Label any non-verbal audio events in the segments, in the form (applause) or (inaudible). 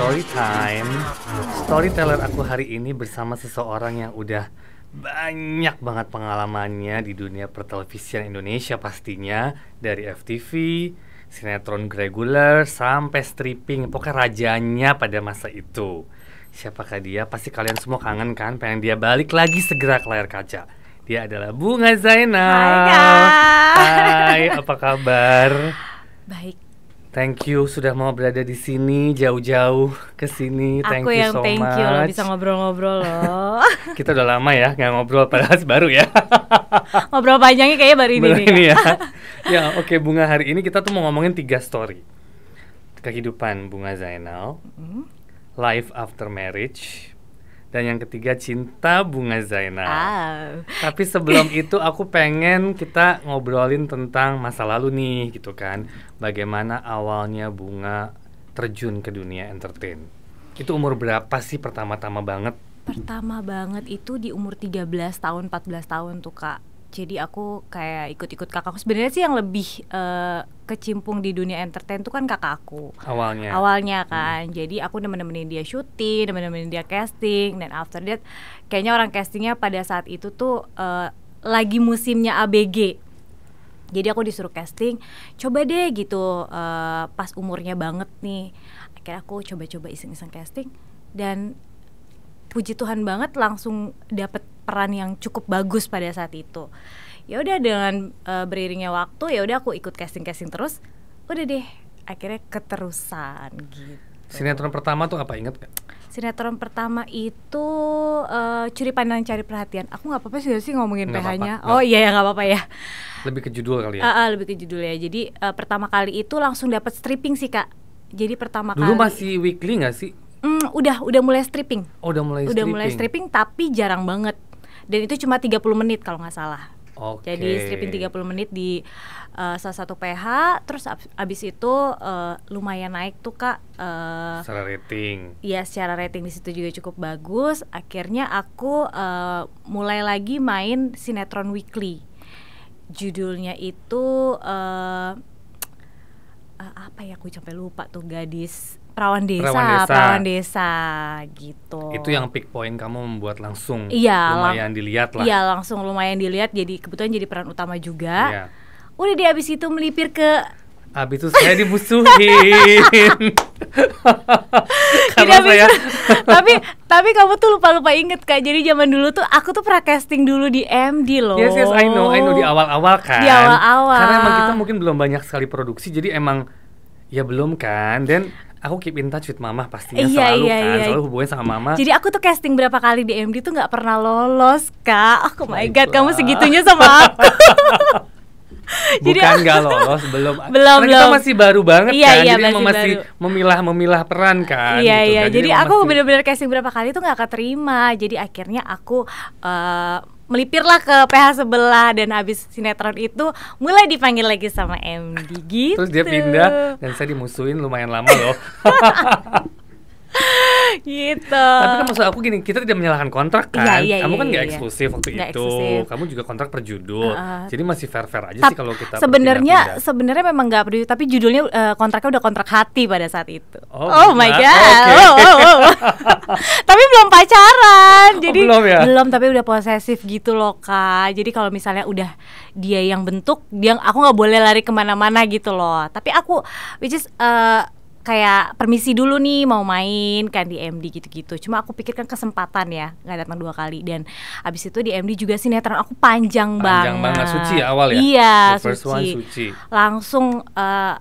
story time. Storyteller aku hari ini bersama seseorang yang udah banyak banget pengalamannya di dunia pertelevisian Indonesia pastinya dari FTV, sinetron regular, sampai stripping, pokoknya rajanya pada masa itu. Siapakah dia? Pasti kalian semua kangen kan pengen dia balik lagi segera ke layar kaca. Dia adalah Bunga Zainal. Hai, Hai, apa kabar? Baik. Thank you sudah mau berada di sini jauh-jauh ke sini. Thank Aku you yang so thank much. you loh bisa ngobrol-ngobrol loh. (laughs) Kita udah lama ya nggak ngobrol padahal baru ya. (laughs) ngobrol panjangnya kayaknya baru ini. Baru ini ya. (laughs) ya oke okay, bunga hari ini kita tuh mau ngomongin tiga story kehidupan bunga Zainal, mm. life after marriage, dan yang ketiga cinta bunga Zainal. Ah. Tapi sebelum (laughs) itu aku pengen kita ngobrolin tentang masa lalu nih gitu kan. Bagaimana awalnya bunga terjun ke dunia entertain. Itu umur berapa sih pertama-tama banget? Pertama banget itu di umur 13 tahun, 14 tahun tuh Kak jadi aku kayak ikut-ikut kakakku sebenarnya sih yang lebih uh, kecimpung di dunia entertain tuh kan kakakku. awalnya awalnya hmm. kan hmm. jadi aku nemenin dia syuting nemenin dia casting dan after that kayaknya orang castingnya pada saat itu tuh uh, lagi musimnya ABG jadi aku disuruh casting coba deh gitu uh, pas umurnya banget nih akhirnya aku coba-coba iseng-iseng casting dan puji Tuhan banget langsung dapet peran yang cukup bagus pada saat itu ya udah dengan uh, beriringnya waktu ya udah aku ikut casting casting terus udah deh akhirnya keterusan gitu sinetron pertama tuh apa inget gak? sinetron pertama itu uh, curi pandang cari perhatian aku nggak apa-apa sih sih ngomongin PH-nya oh iya ya nggak apa-apa ya lebih ke judul kali ya uh, uh, lebih ke judul ya jadi uh, pertama kali itu langsung dapat stripping sih kak jadi pertama dulu kali dulu masih weekly nggak sih Mm, udah udah mulai stripping. Oh, udah mulai udah stripping. Udah mulai stripping tapi jarang banget dan itu cuma 30 menit kalau nggak salah Okay. Jadi stripping 30 menit di uh, salah satu PH, terus ab abis itu uh, lumayan naik tuh kak. Uh, secara rating. Iya, secara rating di situ juga cukup bagus. Akhirnya aku uh, mulai lagi main sinetron weekly. Judulnya itu uh, uh, apa ya? Aku sampai lupa tuh gadis perawan desa, perawan desa, perawan desa gitu. Itu yang pick point kamu membuat langsung ya, lumayan lang dilihat lah. Iya, langsung lumayan dilihat jadi kebetulan jadi peran utama juga. Ya. Udah di habis itu melipir ke Abis itu saya dibusuhin. (laughs) (laughs) Karena Tidak saya tapi tapi kamu tuh lupa-lupa inget kak. Jadi zaman dulu tuh aku tuh pernah casting dulu di MD loh. Yes yes I know I know di awal-awal kan. Di awal-awal. Karena emang kita mungkin belum banyak sekali produksi jadi emang ya belum kan. Dan aku keep in touch with mama pastinya iya, selalu iya, kan iya. selalu hubungannya sama mama jadi aku tuh casting berapa kali di MD tuh nggak pernah lolos kak oh, oh my god kamu segitunya sama aku (laughs) (laughs) bukan nggak lolos belum (laughs) belum belum. kita masih baru banget iya, kan iya, jadi masih, masih memilah memilah peran kan iya gitu, iya kan? jadi, jadi aku masih... bener-bener casting berapa kali tuh nggak keterima jadi akhirnya aku uh, melipirlah ke PH sebelah dan habis sinetron itu mulai dipanggil lagi sama MD gitu. Terus dia gitu. pindah dan saya dimusuhin lumayan lama loh. (laughs) (laughs) gitu. Tapi kan maksud aku gini, kita tidak menyalahkan kontrak iya, kan. Iya, iya, kamu kan nggak iya, iya. eksklusif waktu gak itu. Eksklusif. Kamu juga kontrak per judul. Uh, jadi masih fair-fair aja sih kalau kita Sebenarnya sebenarnya memang nggak perlu, tapi judulnya uh, kontraknya udah kontrak hati pada saat itu. Oh, oh my god. Okay. Oh, oh, oh. oh. (laughs) tapi belum pacaran. Oh, belum, ya? belum tapi udah posesif gitu loh, Kak. Jadi kalau misalnya udah dia yang bentuk, dia aku nggak boleh lari kemana mana gitu loh. Tapi aku which is uh, kayak permisi dulu nih mau main kan di MD gitu-gitu. Cuma aku pikirkan kesempatan ya nggak datang dua kali dan abis itu di MD juga sinetron aku panjang, panjang banget. banget suci ya awal ya. Iya The first suci. One, suci. Langsung uh,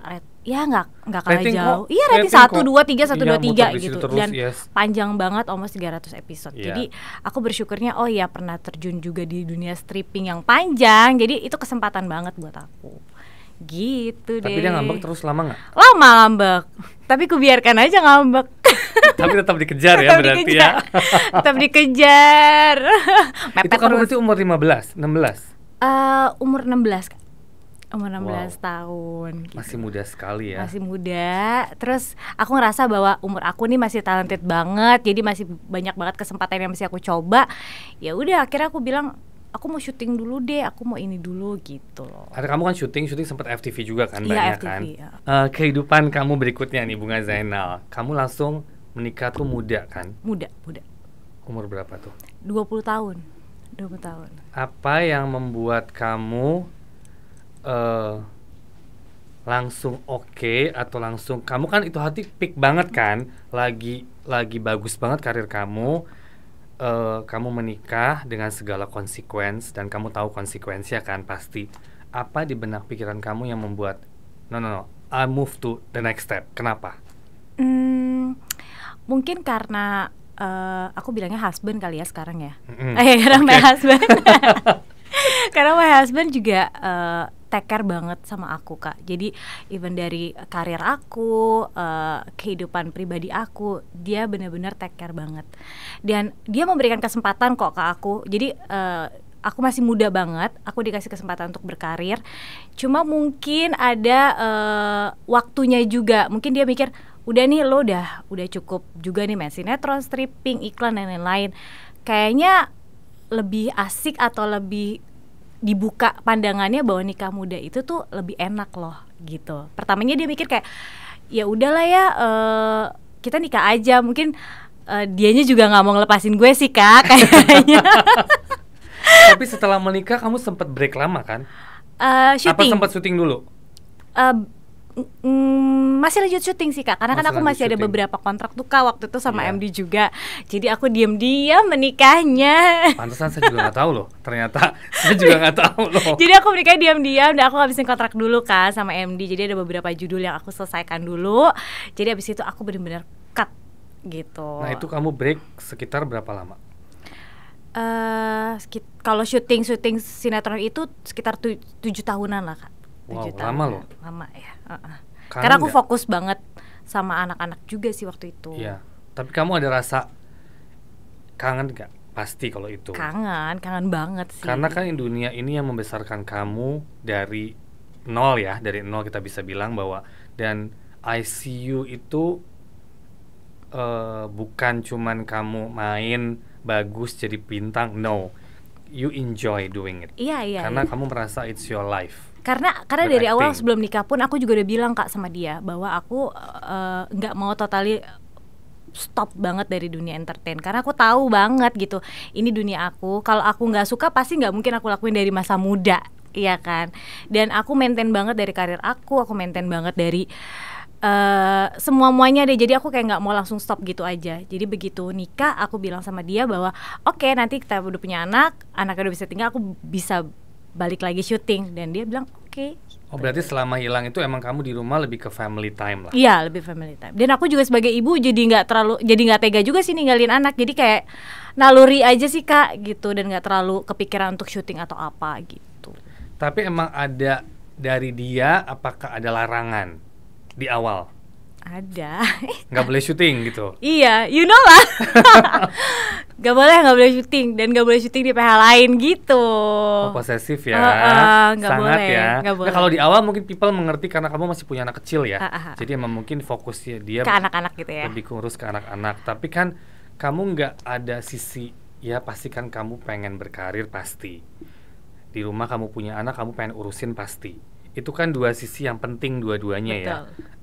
ya nggak nggak kalah rating jauh. iya rating satu dua tiga satu iya, dua tiga gitu terus, dan yes. panjang banget almost 300 episode. Yeah. Jadi aku bersyukurnya oh iya pernah terjun juga di dunia stripping yang panjang. Jadi itu kesempatan banget buat aku. Gitu Tapi deh. Tapi dia ngambek terus lama nggak? Lama ngambek. Tapi ku biarkan aja ngambek. Tapi tetap dikejar ya tetap berarti ya. dikejar. ya. tetap dikejar. (laughs) Mepet Itu kamu berarti umur 15, 16? Uh, umur 16 umur 16 wow. tahun gitu. masih muda sekali ya masih muda terus aku ngerasa bahwa umur aku nih masih talented banget jadi masih banyak banget kesempatan yang masih aku coba ya udah akhirnya aku bilang aku mau syuting dulu deh, aku mau ini dulu gitu loh. Ada kamu kan syuting, syuting sempat FTV juga kan iya, banyak FTV, kan. Ya. Uh, kehidupan kamu berikutnya nih Bunga Zainal, kamu langsung menikah tuh muda kan? Muda, muda. Umur berapa tuh? 20 tahun. 20 tahun. Apa yang membuat kamu uh, langsung oke okay, atau langsung kamu kan itu hati pik banget kan? Lagi lagi bagus banget karir kamu uh, kamu menikah dengan segala konsekuens dan kamu tahu konsekuensinya kan pasti. Apa di benak pikiran kamu yang membuat no no no, I move to the next step. Kenapa? Hmm, mungkin karena uh, aku bilangnya husband kali ya sekarang ya. Mm -hmm. (laughs) karena okay. my husband. (laughs) (laughs) karena my husband juga uh, take care banget sama aku kak jadi even dari karir aku uh, kehidupan pribadi aku dia benar-benar take care banget dan dia memberikan kesempatan kok ke aku jadi uh, aku masih muda banget aku dikasih kesempatan untuk berkarir cuma mungkin ada uh, waktunya juga mungkin dia mikir udah nih lo udah udah cukup juga nih main sinetron stripping iklan dan lain-lain kayaknya lebih asik atau lebih dibuka pandangannya bahwa nikah muda itu tuh lebih enak loh gitu. Pertamanya dia mikir kayak ya udahlah ya uh, kita nikah aja mungkin uh, dianya juga nggak mau ngelepasin gue sih kak (laughs) kayaknya. Tapi setelah menikah kamu sempat break lama kan? Uh, syuting. Apa sempat syuting dulu? Uh, mm, masih lanjut syuting sih kak karena kan masih kan aku masih ada beberapa kontrak tuh kak waktu itu sama yeah. MD juga jadi aku diam-diam menikahnya pantesan saya juga nggak tahu loh ternyata saya juga nggak tahu loh (laughs) jadi aku menikah diam-diam dan aku habisin kontrak dulu kak sama MD jadi ada beberapa judul yang aku selesaikan dulu jadi abis itu aku benar-benar cut gitu nah itu kamu break sekitar berapa lama eh Uh, kalau syuting syuting sinetron itu sekitar tuj tujuh tahunan lah kak. Wow, lama loh. Lama ya. Karena, Karena aku enggak. fokus banget sama anak-anak juga sih waktu itu. Iya. Tapi kamu ada rasa kangen gak? Pasti kalau itu. Kangen, kangen banget sih. Karena kan dunia ini yang membesarkan kamu dari nol ya, dari nol kita bisa bilang bahwa dan ICU itu uh, bukan cuman kamu main bagus jadi bintang, no you enjoy doing it. Iya iya. Karena iya. kamu merasa it's your life. Karena karena dari I awal sebelum nikah pun aku juga udah bilang kak sama dia bahwa aku eh, nggak uh, mau totally stop banget dari dunia entertain karena aku tahu banget gitu ini dunia aku kalau aku nggak suka pasti nggak mungkin aku lakuin dari masa muda Iya kan Dan aku maintain banget dari karir aku Aku maintain banget dari Uh, eh, semua muanya deh jadi aku kayak nggak mau langsung stop gitu aja jadi begitu nikah aku bilang sama dia bahwa oke okay, nanti kita udah punya anak anaknya udah bisa tinggal aku bisa balik lagi syuting dan dia bilang oke okay. oh berarti selama hilang itu emang kamu di rumah lebih ke family time lah iya lebih family time dan aku juga sebagai ibu jadi nggak terlalu jadi nggak tega juga sih ninggalin anak jadi kayak naluri aja sih kak gitu dan nggak terlalu kepikiran untuk syuting atau apa gitu tapi emang ada dari dia apakah ada larangan di awal? Ada. Nggak boleh syuting gitu? (laughs) Iya, you know lah. (laughs) gak boleh, gak boleh syuting dan gak boleh syuting di PH lain gitu. Oh, posesif ya. Uh, uh, gak Sangat boleh, ya. Gak boleh. Nah, kalau di awal mungkin people mengerti karena kamu masih punya anak kecil ya. Uh, uh, uh. Jadi emang mungkin fokusnya dia ke anak-anak gitu ya. Lebih kurus ke anak-anak. Tapi kan kamu gak ada sisi ya pastikan kamu pengen berkarir pasti di rumah kamu punya anak kamu pengen urusin pasti itu kan dua sisi yang penting dua-duanya ya.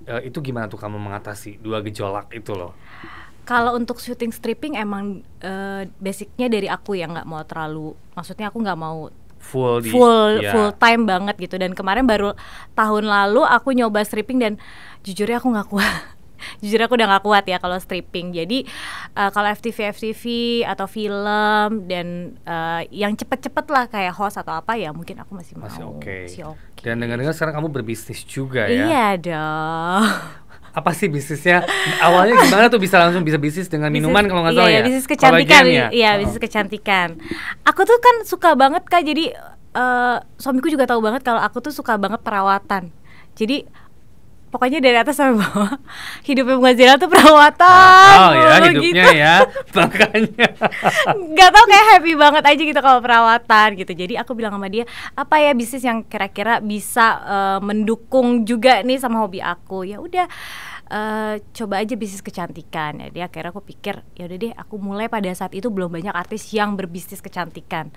e, itu gimana tuh kamu mengatasi dua gejolak itu loh? Kalau untuk syuting stripping emang e, basicnya dari aku yang nggak mau terlalu, maksudnya aku nggak mau full di, full yeah. full time banget gitu dan kemarin baru tahun lalu aku nyoba stripping dan jujurnya aku nggak kuat (laughs) jujur aku udah gak kuat ya kalau stripping jadi uh, kalau FTV FTV atau film dan uh, yang cepet-cepet lah kayak host atau apa ya mungkin aku masih, mau masih oke okay. dan dengan dengar sekarang kamu berbisnis juga ya iya dong (laughs) apa sih bisnisnya awalnya gimana tuh bisa langsung bisa bisnis dengan minuman kalau nggak salah iya, ya bisnis kecantikan ya? iya oh. bisnis kecantikan aku tuh kan suka banget kak jadi uh, suamiku juga tahu banget kalau aku tuh suka banget perawatan jadi pokoknya dari atas sampai bawah (laughs) hidupnya bunga Zira tuh perawatan oh, iya, oh gitu. ya hidupnya gitu. ya makanya nggak tau kayak happy banget aja gitu kalau perawatan gitu jadi aku bilang sama dia apa ya bisnis yang kira-kira bisa uh, mendukung juga nih sama hobi aku ya udah uh, coba aja bisnis kecantikan ya dia akhirnya aku pikir ya udah deh aku mulai pada saat itu belum banyak artis yang berbisnis kecantikan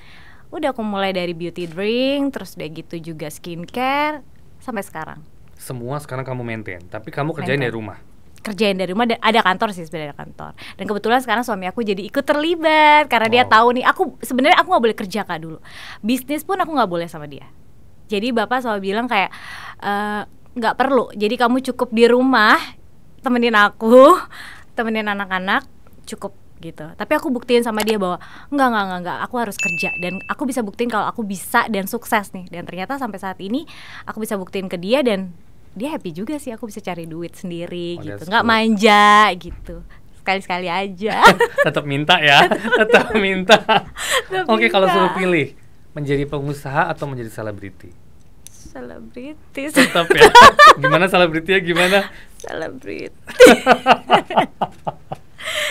udah aku mulai dari beauty drink terus udah gitu juga skincare sampai sekarang semua sekarang kamu maintain, tapi kamu kerjain maintain. dari rumah kerjain dari rumah ada kantor sih sebenarnya kantor dan kebetulan sekarang suami aku jadi ikut terlibat karena wow. dia tahu nih aku sebenarnya aku nggak boleh kerja kak dulu bisnis pun aku nggak boleh sama dia jadi bapak selalu bilang kayak eh, nggak e, perlu jadi kamu cukup di rumah temenin aku temenin anak-anak cukup gitu tapi aku buktiin sama dia bahwa enggak enggak enggak enggak aku harus kerja dan aku bisa buktiin kalau aku bisa dan sukses nih dan ternyata sampai saat ini aku bisa buktiin ke dia dan dia happy juga sih aku bisa cari duit sendiri oh, gitu nggak cool. manja gitu sekali-sekali aja (laughs) tetap minta ya (laughs) tetap minta oke okay, kalau suruh pilih menjadi pengusaha atau menjadi selebriti selebriti tetap ya (laughs) gimana selebritinya gimana selebriti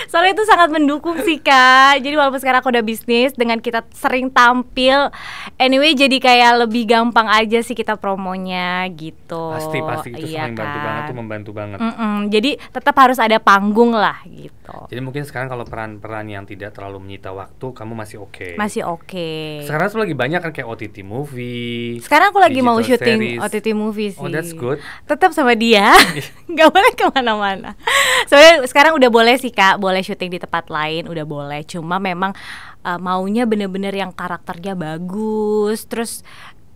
soalnya itu sangat mendukung sih kak jadi walaupun sekarang aku udah bisnis dengan kita sering tampil anyway jadi kayak lebih gampang aja sih kita promonya gitu pasti pasti itu iya, sangat membantu bantu banget tuh kan? membantu banget mm -mm, jadi tetap harus ada panggung lah gitu gitu. Jadi mungkin sekarang kalau peran-peran yang tidak terlalu menyita waktu kamu masih oke. Okay. Masih oke. Okay. Sekarang tuh lagi banyak kan kayak OTT movie. Sekarang aku lagi mau syuting OTT movie sih. Oh that's good. Tetap sama dia, (laughs) (laughs) Gak boleh kemana-mana. Soalnya sekarang udah boleh sih kak, boleh syuting di tempat lain, udah boleh. Cuma memang uh, maunya bener-bener yang karakternya bagus, terus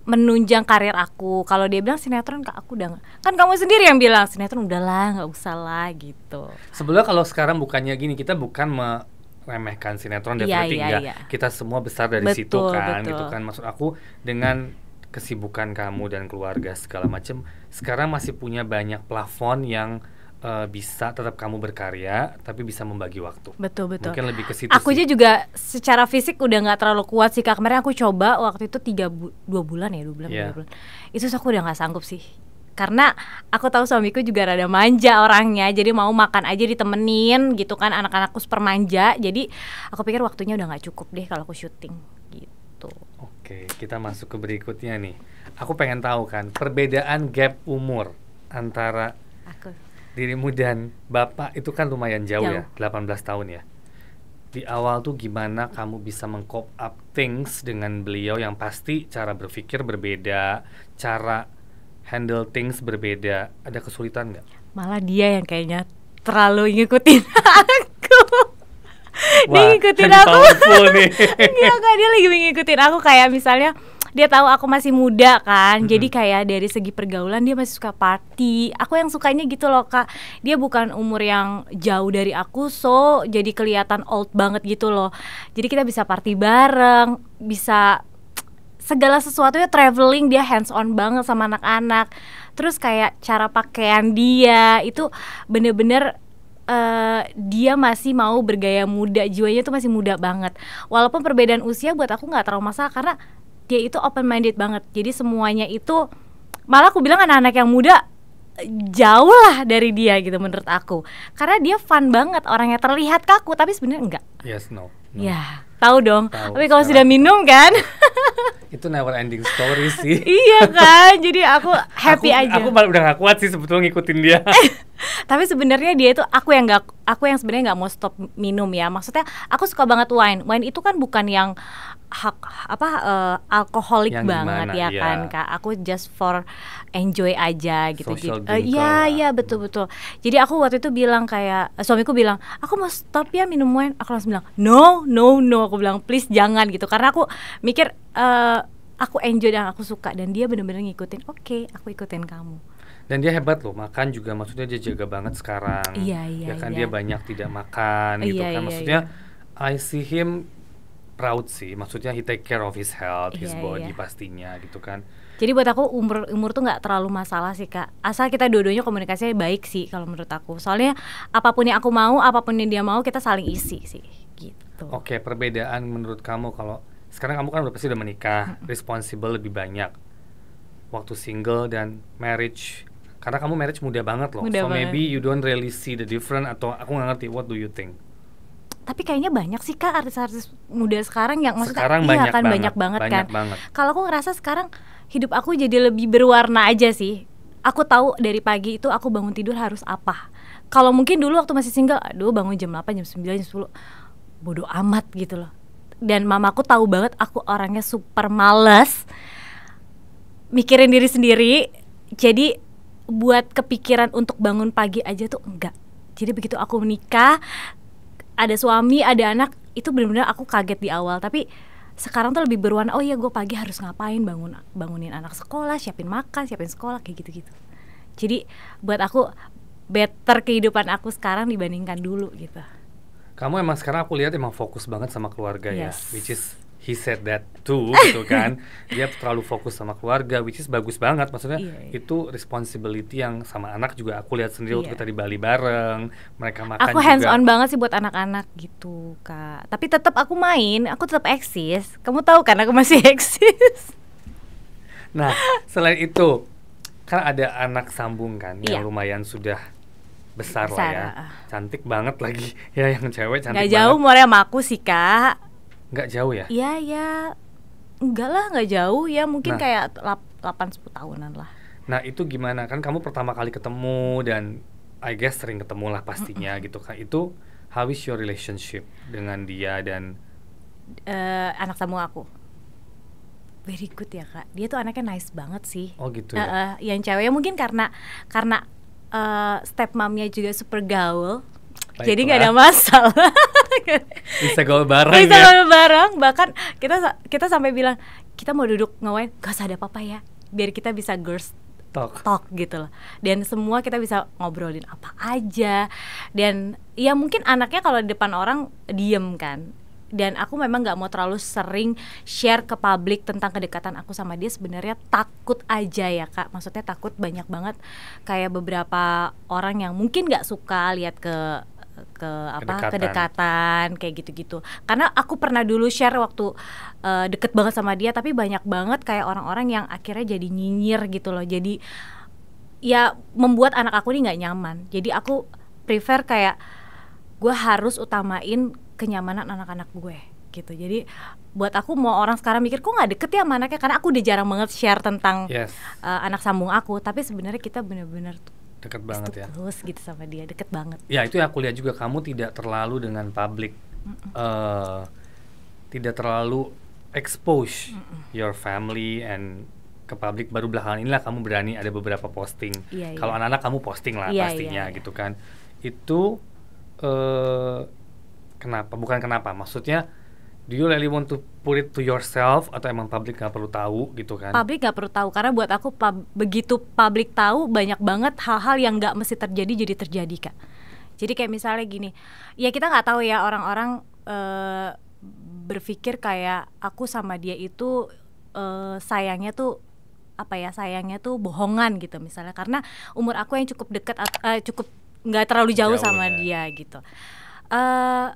menunjang karir aku kalau dia bilang sinetron kak aku udah kan kamu sendiri yang bilang sinetron udahlah nggak usah lah gitu sebenarnya kalau sekarang bukannya gini kita bukan meremehkan sinetron dan yeah, yeah, kita semua besar dari betul, situ kan betul. gitu kan maksud aku dengan kesibukan kamu dan keluarga segala macam sekarang masih punya banyak plafon yang uh, bisa tetap kamu berkarya tapi bisa membagi waktu. Betul betul. Mungkin lebih ke situ. Aku aja juga secara fisik udah nggak terlalu kuat sih kak. Kemarin aku coba waktu itu tiga bu dua bulan ya dua bulan, yeah. dua bulan. Itu aku udah nggak sanggup sih. Karena aku tahu suamiku juga rada manja orangnya, jadi mau makan aja ditemenin gitu kan anak-anakku super manja. Jadi aku pikir waktunya udah nggak cukup deh kalau aku syuting gitu. Oke, kita masuk ke berikutnya nih. Aku pengen tahu kan perbedaan gap umur antara aku dirimu dan bapak itu kan lumayan jauh, ya, jauh. ya, 18 tahun ya. Di awal tuh gimana kamu bisa mengcop up things dengan beliau yang pasti cara berpikir berbeda, cara handle things berbeda. Ada kesulitan nggak? Malah dia yang kayaknya terlalu ngikutin aku. Wah, dia ngikutin aku. Nih. (laughs) Enggak, dia lagi ngikutin aku kayak misalnya dia tahu aku masih muda kan. Mm -hmm. Jadi kayak dari segi pergaulan dia masih suka party. Aku yang sukanya gitu loh Kak. Dia bukan umur yang jauh dari aku so jadi kelihatan old banget gitu loh. Jadi kita bisa party bareng, bisa segala sesuatu ya traveling dia hands on banget sama anak-anak. Terus kayak cara pakaian dia itu bener-bener uh, dia masih mau bergaya muda, jiwanya tuh masih muda banget. Walaupun perbedaan usia buat aku nggak terlalu masalah karena dia itu open minded banget jadi semuanya itu malah aku bilang anak-anak yang muda jauh lah dari dia gitu menurut aku karena dia fun banget orangnya terlihat kaku tapi sebenarnya enggak yes no, no. ya tahu dong tahu. tapi kalau sudah minum kan (laughs) itu never ending story sih (laughs) iya kan jadi aku happy aku, aja aku malah udah gak kuat sih sebetulnya ngikutin dia (laughs) tapi sebenarnya dia itu aku yang gak aku yang sebenarnya nggak mau stop minum ya maksudnya aku suka banget wine wine itu kan bukan yang hak apa uh, alkoholik banget gimana, ya iya. kan kak aku just for enjoy aja gitu jadi uh, ya ya betul betul jadi aku waktu itu bilang kayak suamiku bilang aku mau stop ya minum wine aku langsung bilang no no no aku bilang please jangan gitu karena aku mikir uh, aku enjoy dan aku suka dan dia benar benar ngikutin oke okay, aku ikutin kamu dan dia hebat loh makan juga maksudnya dia jaga banget sekarang iya, iya, ya kan iya. dia banyak tidak makan iya, gitu kan iya, maksudnya iya. I see him proud sih maksudnya he take care of his health yeah, his iya, iya, body yeah. pastinya gitu kan jadi buat aku umur umur tuh nggak terlalu masalah sih kak asal kita dua-duanya komunikasinya baik sih kalau menurut aku soalnya apapun yang aku mau apapun yang dia mau kita saling isi sih gitu oke okay, perbedaan menurut kamu kalau sekarang kamu kan udah pasti udah menikah responsible lebih banyak waktu single dan marriage karena kamu marriage muda banget loh muda so banget. maybe you don't really see the different atau aku nggak ngerti what do you think tapi kayaknya banyak sih kak artis-artis muda sekarang yang maksudnya sekarang iya banyak kan, banget, banyak kan. banget kan kalau aku ngerasa sekarang hidup aku jadi lebih berwarna aja sih aku tahu dari pagi itu aku bangun tidur harus apa kalau mungkin dulu waktu masih single aduh bangun jam 8 jam 9 jam 10 bodoh amat gitu loh dan mamaku tahu banget aku orangnya super males mikirin diri sendiri jadi buat kepikiran untuk bangun pagi aja tuh enggak jadi begitu aku menikah ada suami ada anak itu benar-benar aku kaget di awal tapi sekarang tuh lebih berwarna oh iya gue pagi harus ngapain bangun bangunin anak sekolah siapin makan siapin sekolah kayak gitu gitu jadi buat aku better kehidupan aku sekarang dibandingkan dulu gitu kamu emang sekarang aku lihat emang fokus banget sama keluarga ya, yes. ya which is he said that too (laughs) gitu kan dia terlalu fokus sama keluarga which is bagus banget maksudnya yeah, yeah. itu responsibility yang sama anak juga aku lihat sendiri yeah. waktu iya. kita di Bali bareng mereka makan aku hands juga. on banget sih buat anak-anak gitu kak tapi tetap aku main aku tetap eksis kamu tahu kan aku masih (laughs) eksis nah selain itu kan ada anak sambung kan yeah. yang iya. lumayan sudah besar, besar lah ya cantik banget lagi (laughs) ya yang cewek cantik Gak banget. jauh umurnya sama aku sih kak Nggak jauh ya? Iya, ya. Enggak lah, nggak jauh ya. Mungkin nah, kayak 8-10 tahunan lah. Nah, itu gimana? Kan kamu pertama kali ketemu dan I guess sering ketemu lah pastinya mm -mm. gitu kan. Itu how is your relationship dengan dia dan... Uh, anak tamu aku very good ya kak dia tuh anaknya nice banget sih oh gitu ya uh, uh, yang ceweknya mungkin karena karena uh, eh, step mamnya juga super gaul apa jadi nggak ada masalah (laughs) bisa gaul bareng, bisa ya? bawa bareng bahkan kita kita sampai bilang kita mau duduk ngawain gak usah ada apa-apa ya biar kita bisa girls talk talk gitu loh dan semua kita bisa ngobrolin apa aja dan ya mungkin anaknya kalau di depan orang diem kan dan aku memang nggak mau terlalu sering share ke publik tentang kedekatan aku sama dia sebenarnya takut aja ya kak maksudnya takut banyak banget kayak beberapa orang yang mungkin nggak suka lihat ke ke apa kedekatan, kedekatan kayak gitu-gitu. Karena aku pernah dulu share waktu uh, deket banget sama dia tapi banyak banget kayak orang-orang yang akhirnya jadi nyinyir gitu loh. Jadi ya membuat anak aku ini nggak nyaman. Jadi aku prefer kayak gue harus utamain kenyamanan anak-anak gue gitu. Jadi buat aku mau orang sekarang mikir kok nggak deket ya sama anaknya karena aku udah jarang banget share tentang yes. uh, anak sambung aku. Tapi sebenarnya kita bener-bener Deket banget ya. Terus gitu sama dia, deket banget. Ya itu ya aku lihat juga kamu tidak terlalu dengan publik, mm -mm. uh, eh, tidak terlalu expose mm -mm. your family and ke publik baru belakangan inilah kamu berani ada beberapa posting. Yeah, iya. Kalau anak-anak kamu posting lah yeah, iya, pastinya yeah, gitu kan. Itu uh, kenapa? Bukan kenapa, maksudnya do you really want to put it to yourself atau emang publik nggak perlu tahu gitu kan? Publik nggak perlu tahu karena buat aku pub, begitu publik tahu banyak banget hal-hal yang nggak mesti terjadi jadi terjadi kak. Jadi kayak misalnya gini, ya kita nggak tahu ya orang-orang uh, berpikir kayak aku sama dia itu uh, sayangnya tuh apa ya sayangnya tuh bohongan gitu misalnya karena umur aku yang cukup dekat uh, cukup nggak terlalu jauh, jauh sama ya. dia gitu. Uh,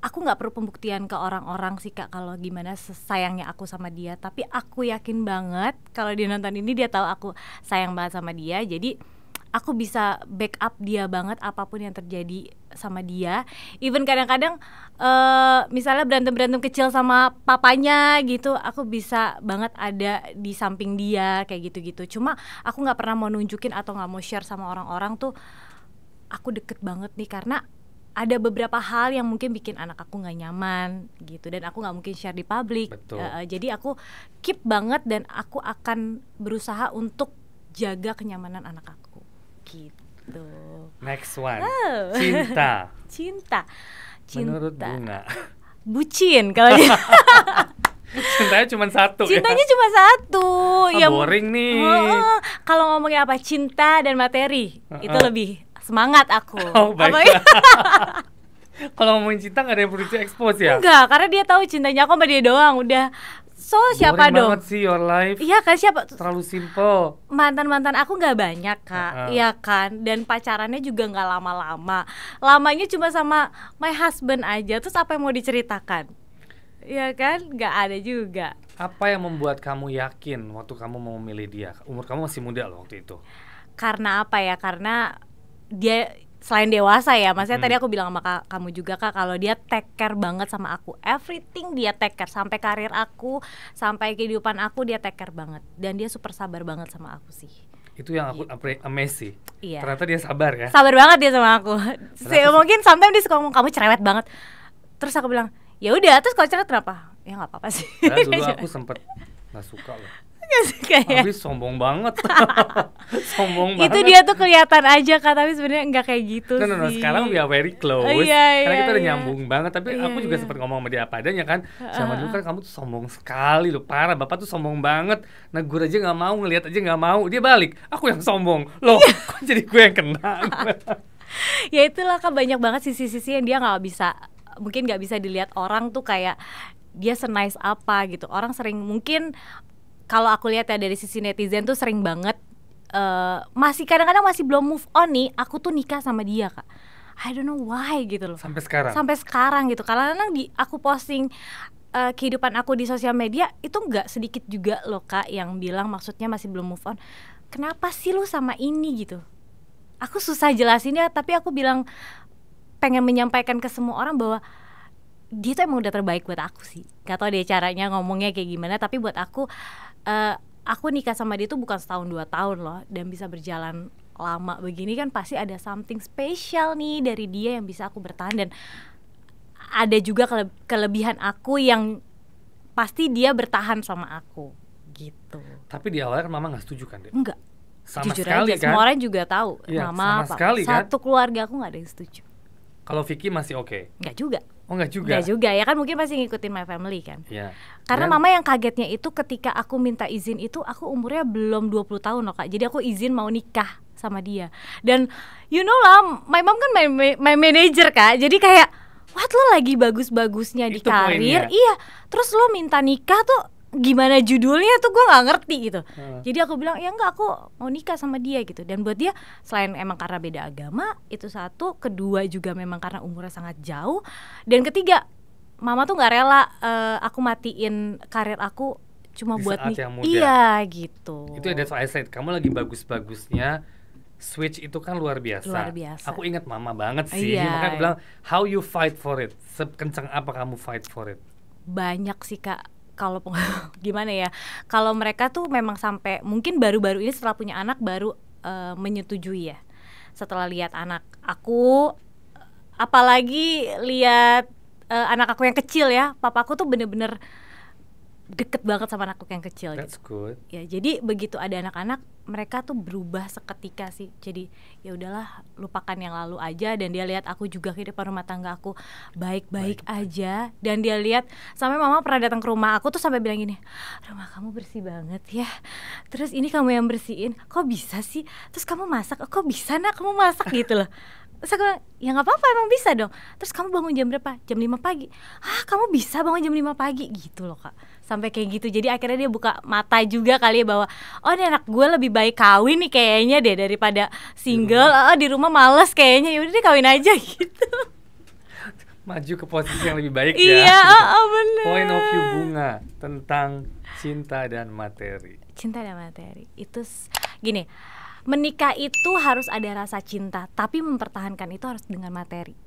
aku nggak perlu pembuktian ke orang-orang sih kak kalau gimana sayangnya aku sama dia tapi aku yakin banget kalau dia nonton ini dia tahu aku sayang banget sama dia jadi aku bisa backup dia banget apapun yang terjadi sama dia even kadang-kadang uh, misalnya berantem berantem kecil sama papanya gitu aku bisa banget ada di samping dia kayak gitu-gitu cuma aku nggak pernah mau nunjukin atau nggak mau share sama orang-orang tuh aku deket banget nih karena ada beberapa hal yang mungkin bikin anak aku nggak nyaman gitu dan aku nggak mungkin share di publik uh, eh, eh, jadi aku keep banget dan aku akan berusaha untuk jaga kenyamanan anak aku gitu next one oh. cinta (laughs) cinta cinta menurut bunga bucin kalau dia (laughs) Cintanya cuma satu. Ya? Cintanya ya? cuma satu. Ah, yang ya boring nih. Uh, kalau ngomongnya apa cinta dan materi uh -uh. itu lebih semangat aku. (laughs) Oh, baik. Ya? (laughs) Kalau ngomongin cinta gak ada yang perlu di expose ya? Enggak, karena dia tahu cintanya aku sama dia doang. Udah So siapa Boring dong? banget sih your life. Iya kan siapa? Terlalu simple. Mantan mantan aku nggak banyak kak, uh-uh. iya uh -huh. kan? Dan pacarannya juga nggak lama-lama. Lamanya cuma sama my husband aja. Terus apa yang mau diceritakan? Iya kan? Nggak ada juga. Apa yang membuat kamu yakin waktu kamu mau memilih dia? Umur kamu masih muda loh waktu itu. Karena apa ya? Karena dia selain dewasa ya, maksudnya hmm. tadi aku bilang sama kamu juga kak, kalau dia take care banget sama aku, everything dia take care sampai karir aku, sampai kehidupan aku dia take care banget, dan dia super sabar banget sama aku sih. Itu yang aku gitu. amazed sih. Iya. Ternyata dia sabar kan Sabar banget dia sama aku. sih (laughs) mungkin sampai dia suka ngomong kamu cerewet banget. Terus aku bilang, "Ya udah, terus kalau cerewet kenapa?" Ya nggak apa-apa sih. dulu (laughs) aku sempet nggak suka loh gak sih kayak? sombong banget. (laughs) sombong banget. Itu dia tuh kelihatan aja kak, tapi sebenarnya nggak kayak gitu no, no, no, sih. Sekarang we are very close. Uh, iya, karena iya, kita udah iya. nyambung banget, tapi iya, aku juga iya. sempat ngomong sama dia apa adanya kan. Sama uh, dulu kan kamu tuh sombong sekali loh, parah. Bapak tuh sombong banget. gue aja nggak mau, ngelihat aja nggak mau. Dia balik, aku yang sombong. Loh, iya. kok jadi gue yang kena? (laughs) ya itulah kan banyak banget sisi-sisi yang dia nggak bisa mungkin nggak bisa dilihat orang tuh kayak dia senice apa gitu orang sering mungkin kalau aku lihat ya dari sisi netizen tuh sering banget uh, masih kadang-kadang masih belum move on nih aku tuh nikah sama dia kak I don't know why gitu loh sampai sekarang sampai sekarang gitu karena kadang di aku posting uh, kehidupan aku di sosial media itu nggak sedikit juga loh kak yang bilang maksudnya masih belum move on kenapa sih lu sama ini gitu aku susah jelasinnya tapi aku bilang pengen menyampaikan ke semua orang bahwa dia tuh emang udah terbaik buat aku sih Gak tau dia caranya ngomongnya kayak gimana Tapi buat aku uh, aku nikah sama dia tuh bukan setahun dua tahun loh dan bisa berjalan lama begini kan pasti ada something special nih dari dia yang bisa aku bertahan dan ada juga kele kelebihan aku yang pasti dia bertahan sama aku gitu. Tapi di awalnya kan mama nggak setuju kan dia? Enggak. Sama Jujur sekali aja, kan. Semua orang juga tahu. Ya, mama sama apa. sekali kan? Satu kan. keluarga aku nggak ada yang setuju. Kalau Vicky masih oke. Okay. Nggak juga. Oh enggak juga. Enggak juga ya kan mungkin masih ngikutin my family kan. Iya. Karena Dan, mama yang kagetnya itu ketika aku minta izin itu aku umurnya belum 20 tahun loh Kak. Jadi aku izin mau nikah sama dia. Dan you know lah, my mom kan my, my, manager Kak. Jadi kayak what lo lagi bagus-bagusnya di karir. Iya. Terus lo minta nikah tuh gimana judulnya tuh gue nggak ngerti gitu hmm. jadi aku bilang ya enggak aku mau nikah sama dia gitu dan buat dia selain emang karena beda agama itu satu kedua juga memang karena umurnya sangat jauh dan ketiga mama tuh nggak rela uh, aku matiin karir aku cuma Di buat nikah iya gitu itu ada soal said kamu lagi bagus-bagusnya switch itu kan luar biasa. Luar biasa. Aku ingat mama banget sih. Iya. Makanya aku bilang how you fight for it. Sekencang apa kamu fight for it? Banyak sih kak kalau (laughs) gimana ya kalau mereka tuh memang sampai mungkin baru-baru ini setelah punya anak baru uh, menyetujui ya setelah lihat anak aku apalagi lihat uh, anak aku yang kecil ya papaku tuh bener-bener deket banget sama anakku yang kecil That's gitu. good. Ya, jadi begitu ada anak-anak, mereka tuh berubah seketika sih. Jadi ya udahlah, lupakan yang lalu aja dan dia lihat aku juga kehidupan rumah tangga aku baik-baik aja dan dia lihat sampai mama pernah datang ke rumah aku tuh sampai bilang gini, "Rumah kamu bersih banget ya." Terus ini kamu yang bersihin. Kok bisa sih? Terus kamu masak. Kok bisa nak kamu masak gitu loh. Terus aku bilang, ya nggak apa-apa emang bisa dong Terus kamu bangun jam berapa? Jam 5 pagi Ah kamu bisa bangun jam 5 pagi gitu loh kak sampai kayak gitu jadi akhirnya dia buka mata juga kali ya bahwa oh ini anak gue lebih baik kawin nih kayaknya deh daripada single di rumah, oh, di rumah males kayaknya yaudah deh kawin aja (laughs) gitu maju ke posisi yang lebih baik ya iya oh, oh, bener point of view bunga tentang cinta dan materi cinta dan materi itu gini menikah itu harus ada rasa cinta tapi mempertahankan itu harus dengan materi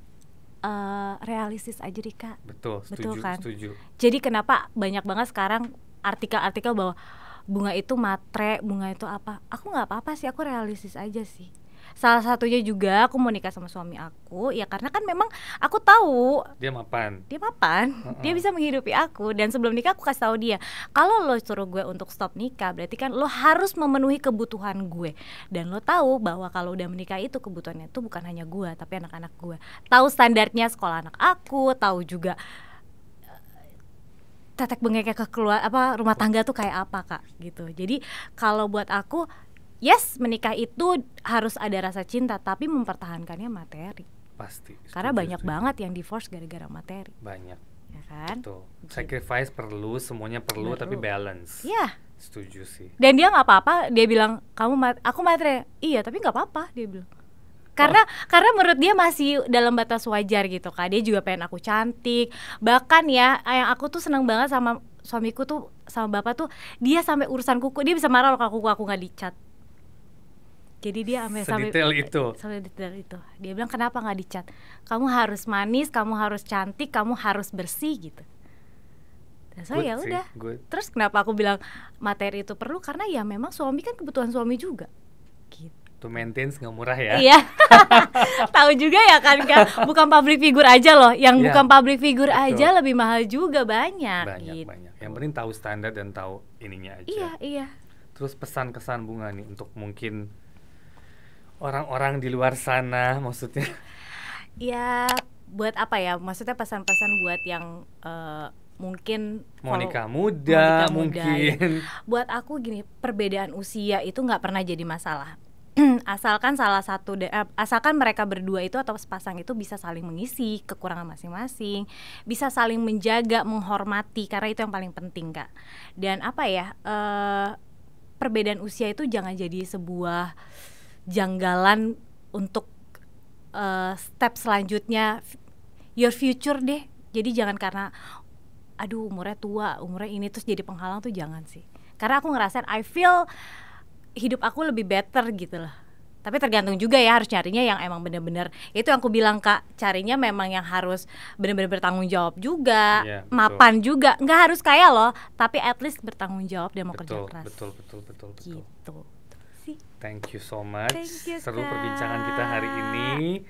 uh, realistis aja deh kak. Betul, setuju, betul kan. Setuju. Jadi kenapa banyak banget sekarang artikel-artikel bahwa bunga itu matre, bunga itu apa? Aku nggak apa-apa sih, aku realistis aja sih salah satunya juga aku mau nikah sama suami aku ya karena kan memang aku tahu dia mapan dia mapan uh -uh. dia bisa menghidupi aku dan sebelum nikah aku kasih tahu dia kalau lo suruh gue untuk stop nikah berarti kan lo harus memenuhi kebutuhan gue dan lo tahu bahwa kalau udah menikah itu kebutuhannya itu bukan hanya gue tapi anak-anak gue tahu standarnya sekolah anak aku tahu juga eh, tetek bengeknya ke keluar apa rumah tangga tuh kayak apa kak gitu jadi kalau buat aku yes menikah itu harus ada rasa cinta tapi mempertahankannya materi pasti karena setuju, banyak setuju. banget yang divorce gara-gara materi banyak ya kan Betul. Gitu. sacrifice perlu semuanya perlu, perlu. tapi balance ya yeah. setuju sih dan dia nggak apa-apa dia bilang kamu mat aku materi iya tapi nggak apa-apa dia bilang karena oh. karena menurut dia masih dalam batas wajar gitu kak dia juga pengen aku cantik bahkan ya yang aku tuh seneng banget sama suamiku tuh sama bapak tuh dia sampai urusan kuku dia bisa marah kalau kuku aku nggak dicat jadi dia sampai sedetail itu. Sampai detail itu. Dia bilang kenapa nggak dicat? Kamu harus manis, kamu harus cantik, kamu harus bersih gitu. Dan saya ya udah. Terus kenapa aku bilang materi itu perlu? Karena ya memang suami kan kebutuhan suami juga. Gitu. To maintenance nggak murah ya? Iya. (laughs) Tahu juga ya kan kan bukan public figure aja loh, yang ya, bukan public figure betul. aja lebih mahal juga banyak. Banyak gitu. banyak. Yang penting tahu standar dan tahu ininya aja. Iya iya. Terus pesan kesan bunga nih untuk mungkin orang-orang di luar sana maksudnya? ya buat apa ya? Maksudnya pesan-pesan buat yang uh, mungkin mau nikah muda, ya. mungkin. Muda, buat aku gini, perbedaan usia itu nggak pernah jadi masalah. (clears throat) asalkan salah satu eh, asalkan mereka berdua itu atau sepasang itu bisa saling mengisi kekurangan masing-masing, bisa saling menjaga, menghormati karena itu yang paling penting, Kak. Dan apa ya? Uh, perbedaan usia itu jangan jadi sebuah janggalan untuk uh, step selanjutnya your future deh jadi jangan karena aduh umurnya tua umurnya ini terus jadi penghalang tuh jangan sih karena aku ngerasain I feel hidup aku lebih better gitu loh tapi tergantung juga ya harus carinya yang emang bener-bener itu yang aku bilang kak carinya memang yang harus bener-bener bertanggung jawab juga yeah, iya, mapan betul. juga nggak harus kaya loh tapi at least bertanggung jawab dan mau betul, kerja keras betul betul betul betul gitu kasih. Thank you so much. Thank you, Seru Kak. perbincangan kita hari ini.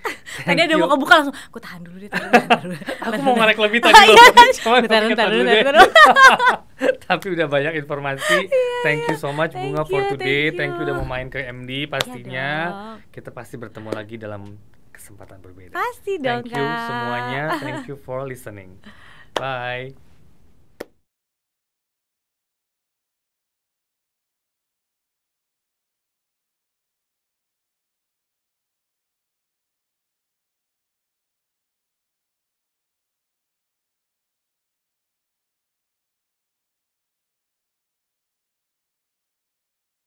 (laughs) tadi ada mau kebuka langsung. Aku tahan dulu deh. Tahan dulu. Aku mau ngarek lebih oh, tadi iya. loh. dulu deh. (laughs) Tapi udah banyak informasi. Iya, iya. thank you so much Bunga you, for today. Thank you. thank you udah mau main ke MD pastinya. kita pasti bertemu lagi dalam kesempatan berbeda. Pasti dong, Thank you semuanya. (laughs) Thank you for listening. Bye.